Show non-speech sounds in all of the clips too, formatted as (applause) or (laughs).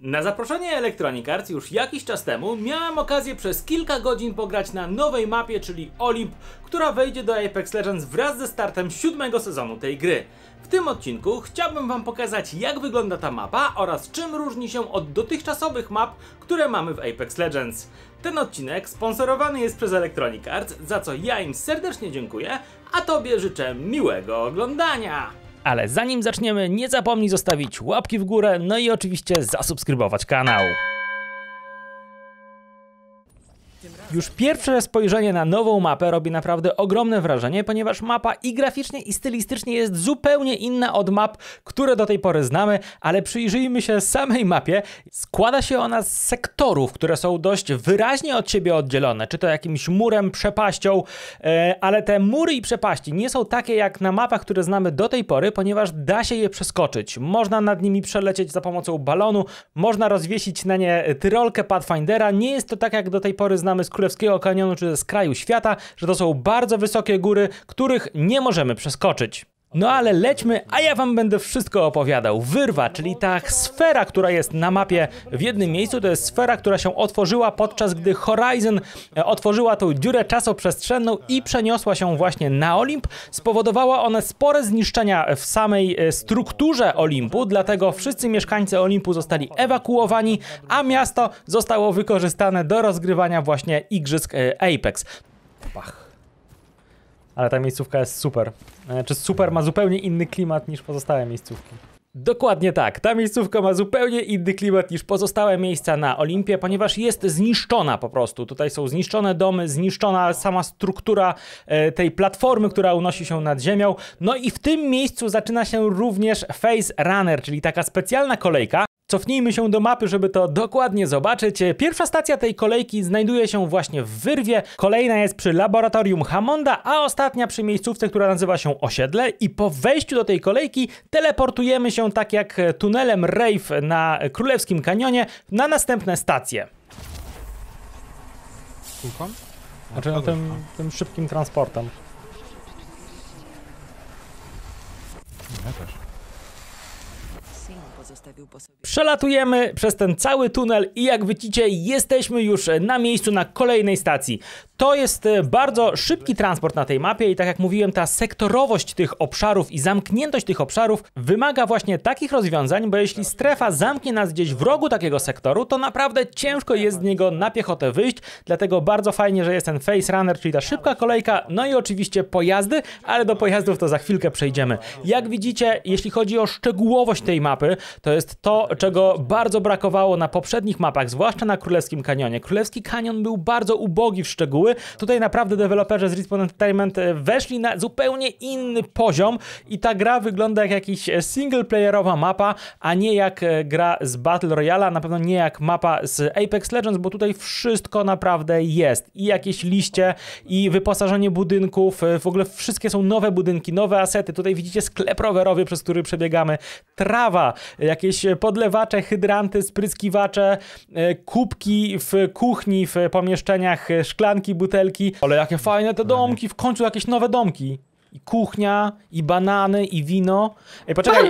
Na zaproszenie Electronic Arts już jakiś czas temu miałem okazję przez kilka godzin pograć na nowej mapie, czyli Olimp, która wejdzie do Apex Legends wraz ze startem siódmego sezonu tej gry. W tym odcinku chciałbym Wam pokazać jak wygląda ta mapa oraz czym różni się od dotychczasowych map, które mamy w Apex Legends. Ten odcinek sponsorowany jest przez Electronic Arts, za co ja im serdecznie dziękuję, a Tobie życzę miłego oglądania! Ale zanim zaczniemy, nie zapomnij zostawić łapki w górę, no i oczywiście zasubskrybować kanał. Już pierwsze spojrzenie na nową mapę robi naprawdę ogromne wrażenie, ponieważ mapa i graficznie i stylistycznie jest zupełnie inna od map, które do tej pory znamy, ale przyjrzyjmy się samej mapie. Składa się ona z sektorów, które są dość wyraźnie od siebie oddzielone, czy to jakimś murem, przepaścią, e, ale te mury i przepaści nie są takie jak na mapach, które znamy do tej pory, ponieważ da się je przeskoczyć. Można nad nimi przelecieć za pomocą balonu, można rozwiesić na nie tyrolkę Pathfindera. Nie jest to tak jak do tej pory znamy z Królewskiego Kanionu czy ze skraju świata, że to są bardzo wysokie góry, których nie możemy przeskoczyć. No ale lećmy, a ja wam będę wszystko opowiadał. Wyrwa, czyli ta sfera, która jest na mapie w jednym miejscu, to jest sfera, która się otworzyła podczas gdy Horizon e, otworzyła tą dziurę czasoprzestrzenną i przeniosła się właśnie na Olimp. Spowodowała one spore zniszczenia w samej e, strukturze Olimpu, dlatego wszyscy mieszkańcy Olimpu zostali ewakuowani, a miasto zostało wykorzystane do rozgrywania właśnie igrzysk e, Apex. Pach ale ta miejscówka jest super. E, czy super ma zupełnie inny klimat niż pozostałe miejscówki. Dokładnie tak. Ta miejscówka ma zupełnie inny klimat niż pozostałe miejsca na Olimpie, ponieważ jest zniszczona po prostu. Tutaj są zniszczone domy, zniszczona sama struktura e, tej platformy, która unosi się nad ziemią. No i w tym miejscu zaczyna się również Face Runner, czyli taka specjalna kolejka, Cofnijmy się do mapy, żeby to dokładnie zobaczyć. Pierwsza stacja tej kolejki znajduje się właśnie w Wyrwie, kolejna jest przy laboratorium Hamonda, a ostatnia przy miejscówce, która nazywa się Osiedle i po wejściu do tej kolejki teleportujemy się tak jak tunelem Rave na Królewskim Kanionie na następne stacje. Kółką? Znaczy no tym, tym szybkim transportem. Ja też zostawił po sobie. Przelatujemy przez ten cały tunel i jak widzicie jesteśmy już na miejscu na kolejnej stacji. To jest e, bardzo szybki transport na tej mapie i tak jak mówiłem ta sektorowość tych obszarów i zamkniętość tych obszarów wymaga właśnie takich rozwiązań, bo jeśli strefa zamknie nas gdzieś w rogu takiego sektoru, to naprawdę ciężko jest z niego na piechotę wyjść, dlatego bardzo fajnie, że jest ten face runner, czyli ta szybka kolejka, no i oczywiście pojazdy, ale do pojazdów to za chwilkę przejdziemy. Jak widzicie, jeśli chodzi o szczegółowość tej mapy, to to jest to, czego bardzo brakowało na poprzednich mapach, zwłaszcza na Królewskim Kanionie. Królewski Kanion był bardzo ubogi w szczegóły. Tutaj naprawdę deweloperzy z Respawn Entertainment e, weszli na zupełnie inny poziom i ta gra wygląda jak jakiś singleplayerowa mapa, a nie jak e, gra z Battle Royale, na pewno nie jak mapa z Apex Legends, bo tutaj wszystko naprawdę jest. I jakieś liście, i wyposażenie budynków, e, w ogóle wszystkie są nowe budynki, nowe asety. Tutaj widzicie sklep rowerowy, przez który przebiegamy, trawa, jak jakieś e, podlewacze, hydranty, spryskiwacze, e, kubki w kuchni, w pomieszczeniach, e, szklanki, butelki. Ale jakie fajne te domki, w końcu jakieś nowe domki i kuchnia, i banany, i wino. Ej, poczekaj,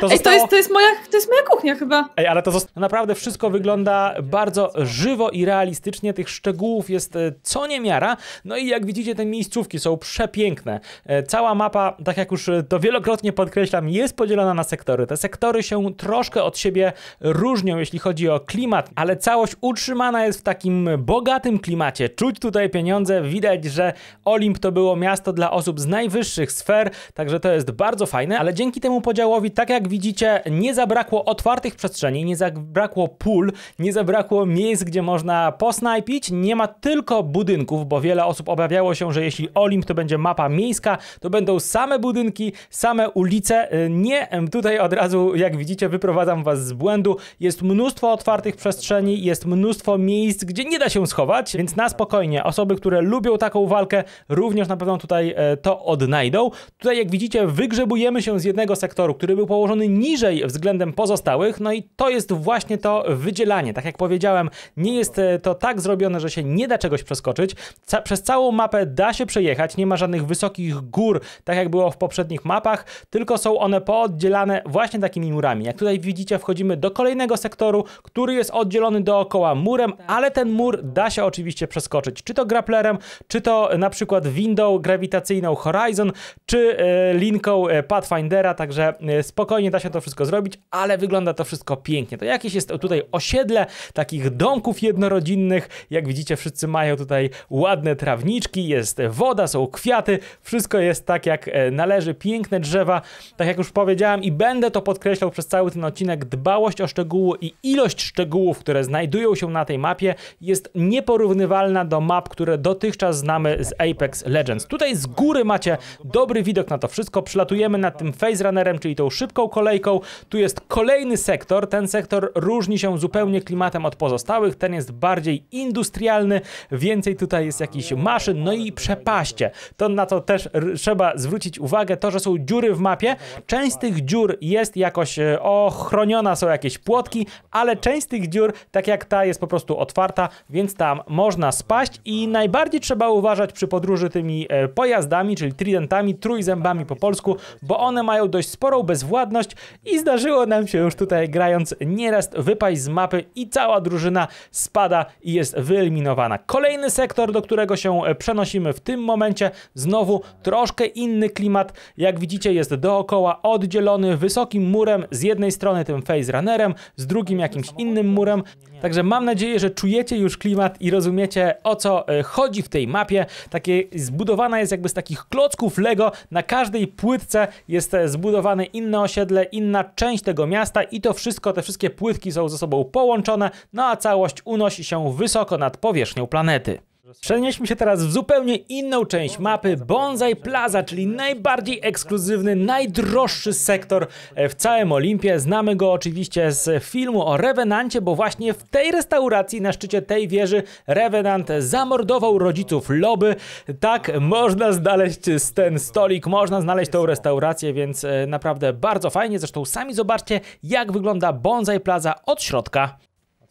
to, zostało... to, jest, to, jest moja, to jest moja kuchnia chyba. Ej, ale to zosta... naprawdę wszystko wygląda bardzo żywo i realistycznie, tych szczegółów jest e, co niemiara, no i jak widzicie te miejscówki są przepiękne. E, cała mapa, tak jak już e, to wielokrotnie podkreślam, jest podzielona na sektory. Te sektory się troszkę od siebie różnią, jeśli chodzi o klimat, ale całość utrzymana jest w takim bogatym klimacie. Czuć tutaj pieniądze, widać, że Olimp to było miasto dla osób z najwyższych wyższych sfer, także to jest bardzo fajne, ale dzięki temu podziałowi, tak jak widzicie, nie zabrakło otwartych przestrzeni, nie zabrakło pól, nie zabrakło miejsc, gdzie można posnajpić, nie ma tylko budynków, bo wiele osób obawiało się, że jeśli Olimp to będzie mapa miejska, to będą same budynki, same ulice. Y, nie, tutaj od razu, jak widzicie, wyprowadzam was z błędu. Jest mnóstwo otwartych przestrzeni, jest mnóstwo miejsc, gdzie nie da się schować, więc na spokojnie, osoby, które lubią taką walkę, również na pewno tutaj e, to odnajdą znajdą. Tutaj jak widzicie wygrzebujemy się z jednego sektoru, który był położony niżej względem pozostałych, no i to jest właśnie to wydzielanie. Tak jak powiedziałem, nie jest e, to tak zrobione, że się nie da czegoś przeskoczyć. Ca przez całą mapę da się przejechać, nie ma żadnych wysokich gór, tak jak było w poprzednich mapach, tylko są one pooddzielane właśnie takimi murami. Jak tutaj widzicie, wchodzimy do kolejnego sektoru, który jest oddzielony dookoła murem, ale ten mur da się oczywiście przeskoczyć, czy to graplerem, czy to e, na przykład windą grawitacyjną Horizon, Horizon, czy e, linką e, Pathfindera, także e, spokojnie da się to wszystko zrobić, ale wygląda to wszystko pięknie. To jakieś jest tutaj osiedle takich domków jednorodzinnych, jak widzicie wszyscy mają tutaj ładne trawniczki, jest woda, są kwiaty, wszystko jest tak jak należy, piękne drzewa, tak jak już powiedziałem i będę to podkreślał przez cały ten odcinek, dbałość o szczegóły i ilość szczegółów, które znajdują się na tej mapie jest nieporównywalna do map, które dotychczas znamy z Apex Legends. Tutaj z góry macie Dobry widok na to wszystko. Przylatujemy nad tym phase Runnerem, czyli tą szybką kolejką. Tu jest kolejny sektor. Ten sektor różni się zupełnie klimatem od pozostałych. Ten jest bardziej industrialny, więcej tutaj jest jakichś maszyn, no i przepaście. To na to też trzeba zwrócić uwagę, to, że są dziury w mapie. Część z tych dziur jest jakoś e, ochroniona, są jakieś płotki, ale część z tych dziur, tak jak ta, jest po prostu otwarta, więc tam można spaść i najbardziej trzeba uważać przy podróży tymi e, pojazdami, czyli Trident trójzębami po polsku, bo one mają dość sporą bezwładność i zdarzyło nam się już tutaj grając nieraz wypaść z mapy i cała drużyna spada i jest wyeliminowana. Kolejny sektor, do którego się e, przenosimy w tym momencie, znowu troszkę inny klimat. Jak widzicie jest dookoła oddzielony wysokim murem, z jednej strony tym phase runnerem, z drugim jakimś innym murem. Także mam nadzieję, że czujecie już klimat i rozumiecie o co e, chodzi w tej mapie. Takie zbudowana jest jakby z takich klocków Lego. Na każdej płytce jest e, zbudowane inne osiedle, inna część tego miasta i to wszystko, te wszystkie płytki są ze sobą połączone, no a całość unosi się wysoko nad powierzchnią planety. Przenieśmy się teraz w zupełnie inną część mapy Bonsai Plaza, czyli najbardziej ekskluzywny, najdroższy sektor e, w całym Olimpie. Znamy go oczywiście z filmu o Revenancie, bo właśnie w tej restauracji na szczycie tej wieży Revenant zamordował rodziców Loby. Tak, można znaleźć ten stolik, można znaleźć tą restaurację, więc e, naprawdę bardzo fajnie. Zresztą sami zobaczcie, jak wygląda Bonsai Plaza od środka.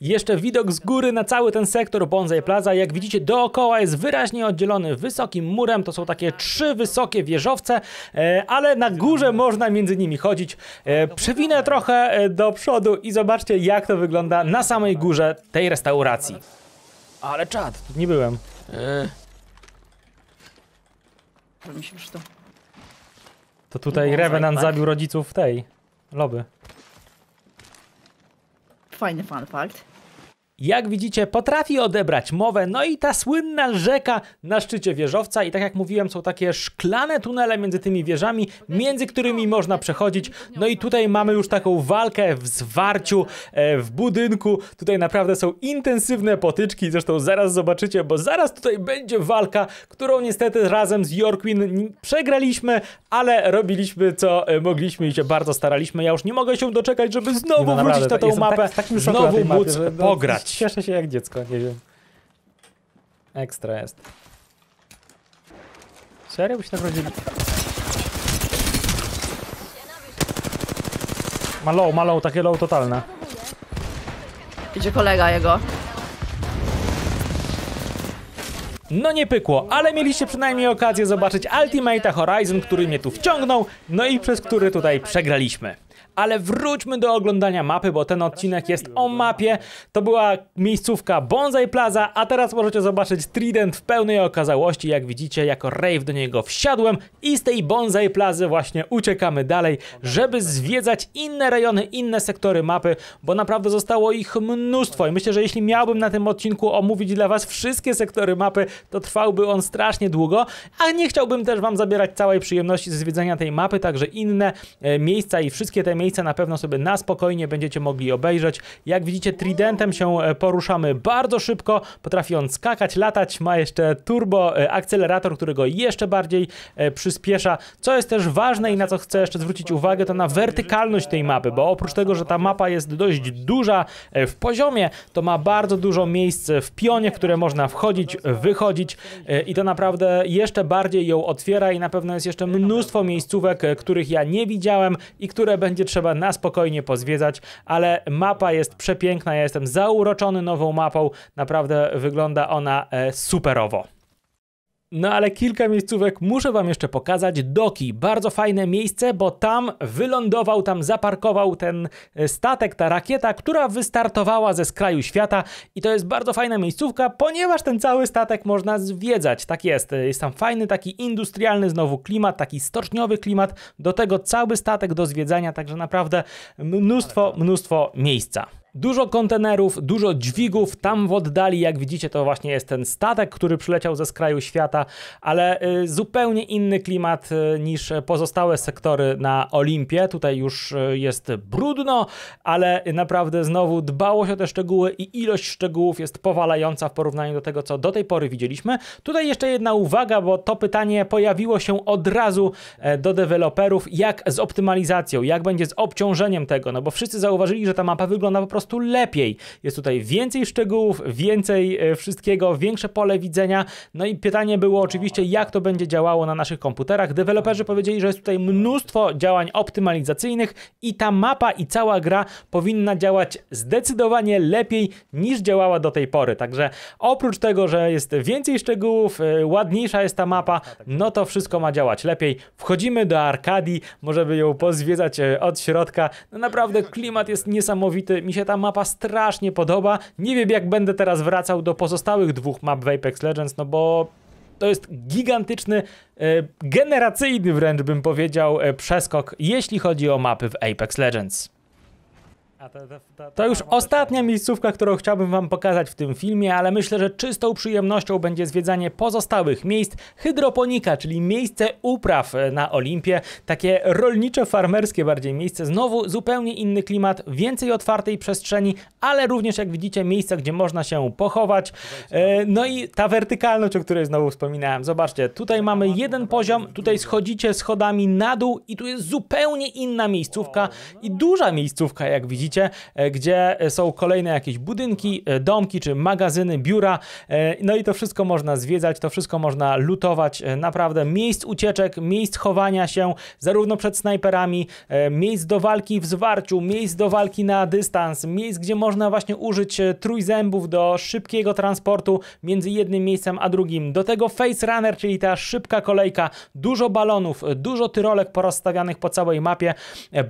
Jeszcze widok z góry na cały ten sektor Bonsai Plaza, jak widzicie dookoła jest wyraźnie oddzielony wysokim murem, to są takie trzy wysokie wieżowce, e, ale na górze można między nimi chodzić. E, przewinę trochę e, do przodu i zobaczcie jak to wygląda na samej górze tej restauracji. Ale czad, tu nie byłem. Eee. Ale mi się To tutaj Revenant zabił rodziców tej Loby. find the fun fact. jak widzicie, potrafi odebrać mowę, no i ta słynna rzeka na szczycie wieżowca i tak jak mówiłem, są takie szklane tunele między tymi wieżami, między którymi można przechodzić, no i tutaj mamy już taką walkę w zwarciu, e, w budynku, tutaj naprawdę są intensywne potyczki, zresztą zaraz zobaczycie, bo zaraz tutaj będzie walka, którą niestety razem z Yorkwin przegraliśmy, ale robiliśmy co e, mogliśmy i się bardzo staraliśmy, ja już nie mogę się doczekać, żeby no znowu no, wrócić na tą tak mapę, tak, znowu móc mapie, no, pograć. (laughs) Cieszę się jak dziecko, nie wiem. Ekstra jest. Serio byś tak rodzili? Ma low, ma low, takie low totalne. Idzie kolega jego. No nie pykło, ale mieliście przynajmniej okazję zobaczyć Ultimate Horizon, który mnie tu wciągnął, no i przez który tutaj przegraliśmy ale wróćmy do oglądania mapy, bo ten odcinek jest o mapie. To była miejscówka Bonsai Plaza, a teraz możecie zobaczyć Trident w pełnej okazałości. Jak widzicie, jako rave do niego wsiadłem i z tej Bonsai Plazy właśnie uciekamy dalej, żeby zwiedzać inne rejony, inne sektory mapy, bo naprawdę zostało ich mnóstwo i myślę, że jeśli miałbym na tym odcinku omówić dla was wszystkie sektory mapy, to trwałby on strasznie długo, a nie chciałbym też wam zabierać całej przyjemności ze zwiedzania tej mapy, także inne e, miejsca i wszystkie te miejsca miejsca na pewno sobie na spokojnie będziecie mogli obejrzeć. Jak widzicie, Tridentem się e, poruszamy bardzo szybko, potrafi on skakać, latać, ma jeszcze turbo e, akcelerator, który go jeszcze bardziej e, przyspiesza. Co jest też ważne i na co chcę jeszcze zwrócić uwagę, to na wertykalność tej mapy, bo oprócz tego, że ta mapa jest dość duża w poziomie, to ma bardzo dużo miejsc w pionie, które można wchodzić, wychodzić i to naprawdę jeszcze bardziej ją otwiera i na pewno jest jeszcze mnóstwo miejscówek, których ja nie widziałem i które będzie trzeba trzeba na spokojnie pozwiedzać, ale mapa jest przepiękna, ja jestem zauroczony nową mapą, naprawdę wygląda ona e, superowo. No ale kilka miejscówek muszę wam jeszcze pokazać. Doki, bardzo fajne miejsce, bo tam wylądował, tam zaparkował ten e, statek, ta rakieta, która wystartowała ze skraju świata i to jest bardzo fajna miejscówka, ponieważ ten cały statek można zwiedzać. Tak jest, e, jest tam fajny taki industrialny znowu klimat, taki stoczniowy klimat, do tego cały statek do zwiedzania, także naprawdę mnóstwo, mnóstwo miejsca. Dużo kontenerów, dużo dźwigów. Tam w oddali, jak widzicie, to właśnie jest ten statek, który przyleciał ze skraju świata, ale y, zupełnie inny klimat y, niż pozostałe sektory na Olimpie. Tutaj już y, jest brudno, ale naprawdę znowu dbało się o te szczegóły i ilość szczegółów jest powalająca w porównaniu do tego, co do tej pory widzieliśmy. Tutaj jeszcze jedna uwaga, bo to pytanie pojawiło się od razu e, do deweloperów, jak z optymalizacją, jak będzie z obciążeniem tego, no bo wszyscy zauważyli, że ta mapa wygląda po prostu prostu lepiej. Jest tutaj więcej szczegółów, więcej e, wszystkiego, większe pole widzenia. No i pytanie było oczywiście, jak to będzie działało na naszych komputerach. Deweloperzy powiedzieli, że jest tutaj mnóstwo działań optymalizacyjnych i ta mapa i cała gra powinna działać zdecydowanie lepiej niż działała do tej pory. Także oprócz tego, że jest więcej szczegółów, e, ładniejsza jest ta mapa, no to wszystko ma działać lepiej. Wchodzimy do Arkadii, możemy ją pozwiedzać e, od środka. No naprawdę klimat jest niesamowity, mi się tam mapa strasznie podoba. Nie wiem jak będę teraz wracał do pozostałych dwóch map w Apex Legends, no bo to jest gigantyczny, e, generacyjny wręcz bym powiedział e, przeskok, jeśli chodzi o mapy w Apex Legends. To już ostatnia miejscówka, którą chciałbym Wam pokazać w tym filmie, ale myślę, że czystą przyjemnością będzie zwiedzanie pozostałych miejsc hydroponika, czyli miejsce upraw e, na Olimpie. Takie rolnicze, farmerskie bardziej miejsce. Znowu zupełnie inny klimat, więcej otwartej przestrzeni, ale również jak widzicie miejsca, gdzie można się pochować. E, no i ta wertykalność, o której znowu wspominałem. Zobaczcie, tutaj mamy jeden poziom, tutaj schodzicie schodami na dół i tu jest zupełnie inna miejscówka i duża miejscówka, jak widzicie momencie, e, gdzie są kolejne jakieś budynki, e, domki czy magazyny, biura. E, no i to wszystko można zwiedzać, to wszystko można lutować. Naprawdę miejsc ucieczek, miejsc chowania się, zarówno przed snajperami, miejsc do walki w zwarciu, miejsc do walki na dystans, miejsc, gdzie można właśnie użyć trójzębów do szybkiego transportu między jednym miejscem a drugim. Do tego face runner, czyli ta szybka kolejka, dużo balonów, dużo tyrolek porozstawianych po całej mapie,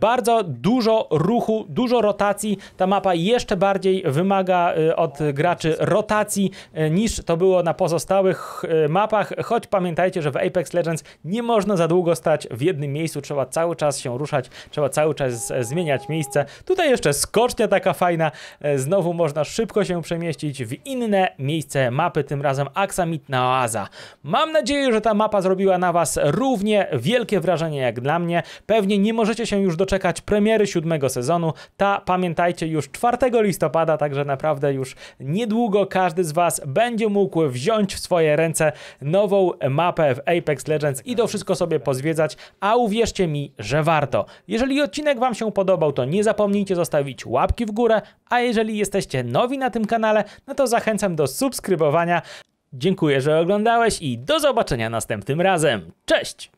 bardzo dużo ruchu, dużo rotacji. Ta mapa jeszcze bardziej wymaga y, od graczy rotacji y, niż to było na pozostałych y, mapach, choć pamiętajcie, że w Apex Legends nie można za długo stać w jednym miejscu, trzeba cały czas się ruszać, trzeba cały czas zmieniać miejsce. Tutaj jeszcze skocznia taka fajna, e, znowu można szybko się przemieścić w inne miejsce mapy, tym razem aksamitna oaza. Mam nadzieję, że ta mapa zrobiła na Was równie wielkie wrażenie jak dla mnie. Pewnie nie możecie się już doczekać premiery siódmego sezonu. Ta pamiętajcie już 4 listopada, także naprawdę już niedługo każdy z Was będzie mógł wziąć w swoje ręce nową mapę w Apex Legends i to wszystko sobie pozwiedzać, a uwierzcie mi, że warto. Jeżeli odcinek Wam się podobał, to nie zapomnijcie zostawić łapki w górę, a jeżeli jesteście nowi na tym kanale, no to zachęcam do subskrybowania. Dziękuję, że oglądałeś i do zobaczenia następnym razem. Cześć!